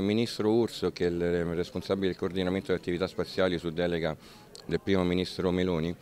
Il ministro Urso, che è il responsabile del coordinamento delle attività spaziali su delega del primo ministro Meloni,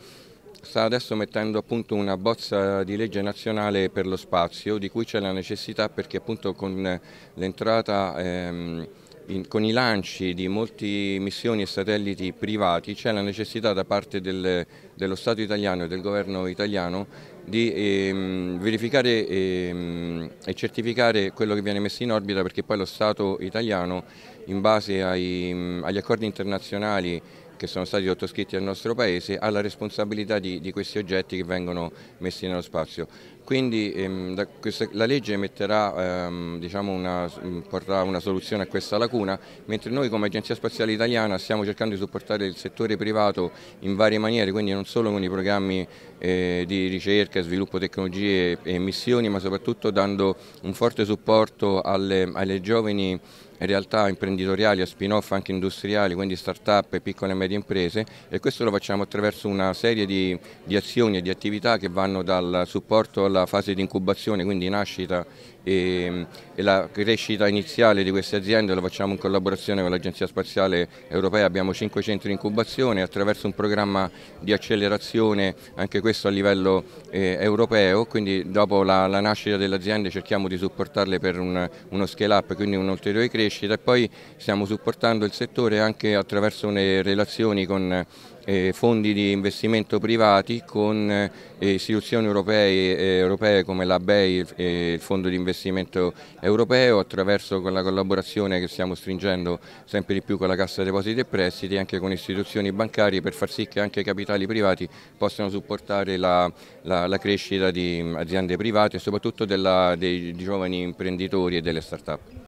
sta adesso mettendo a punto una bozza di legge nazionale per lo spazio, di cui c'è la necessità perché appunto con l'entrata... Ehm, in, con i lanci di molti missioni e satelliti privati c'è la necessità da parte del, dello Stato italiano e del governo italiano di ehm, verificare ehm, e certificare quello che viene messo in orbita perché poi lo Stato italiano in base ai, agli accordi internazionali che sono stati sottoscritti al nostro Paese alla responsabilità di, di questi oggetti che vengono messi nello spazio. Quindi ehm, da, questa, la legge metterà, ehm, diciamo una, mm, porrà una soluzione a questa lacuna, mentre noi come Agenzia Spaziale Italiana stiamo cercando di supportare il settore privato in varie maniere, quindi non solo con i programmi eh, di ricerca, sviluppo tecnologie e missioni, ma soprattutto dando un forte supporto alle, alle giovani realtà imprenditoriali, a spin-off anche industriali, quindi start-up e piccole e medie imprese e questo lo facciamo attraverso una serie di, di azioni e di attività che vanno dal supporto alla fase di incubazione, quindi nascita e, e, la crescita iniziale di queste aziende lo facciamo in collaborazione con l'Agenzia Spaziale Europea, abbiamo 5 centri di incubazione attraverso un programma di accelerazione anche questo questo a livello eh, europeo, quindi dopo la, la nascita dell'azienda cerchiamo di supportarle per un, uno scale up, quindi un'ulteriore crescita e poi stiamo supportando il settore anche attraverso le relazioni con eh, fondi di investimento privati con eh, istituzioni europee, eh, europee, come la BEI e eh, il Fondo di investimento europeo attraverso la collaborazione che stiamo stringendo sempre di più con la Cassa Depositi e Prestiti e anche con istituzioni bancarie per far sì che anche i capitali privati possano supportare la, la, la crescita di mm, aziende private e soprattutto della, dei giovani imprenditori e delle start-up.